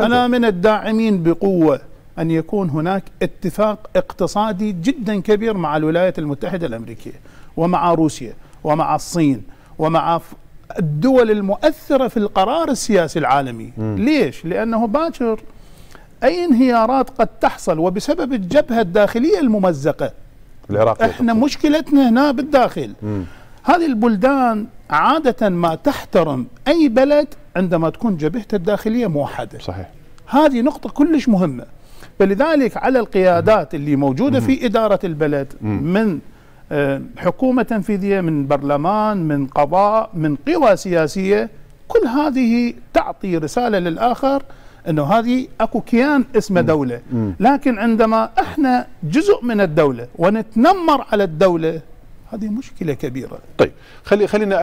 أنا من الداعمين بقوة أن يكون هناك اتفاق اقتصادي جدا كبير مع الولايات المتحدة الأمريكية ومع روسيا ومع الصين ومع الدول المؤثرة في القرار السياسي العالمي م. ليش؟ لأنه باكر أي انهيارات قد تحصل وبسبب الجبهة الداخلية الممزقة العراق احنا طبعا. مشكلتنا هنا بالداخل م. هذه البلدان عادة ما تحترم أي بلد عندما تكون جبهته الداخليه موحده صحيح هذه نقطه كلش مهمه فلذلك على القيادات اللي موجوده في اداره البلد من آه، حكومه تنفيذيه من برلمان من قضاء من قوى سياسيه كل هذه تعطي رساله للاخر انه هذه اكو كيان اسمه دوله لكن عندما احنا جزء من الدوله ونتنمر على الدوله هذه مشكله كبيره طيب خلي خلينا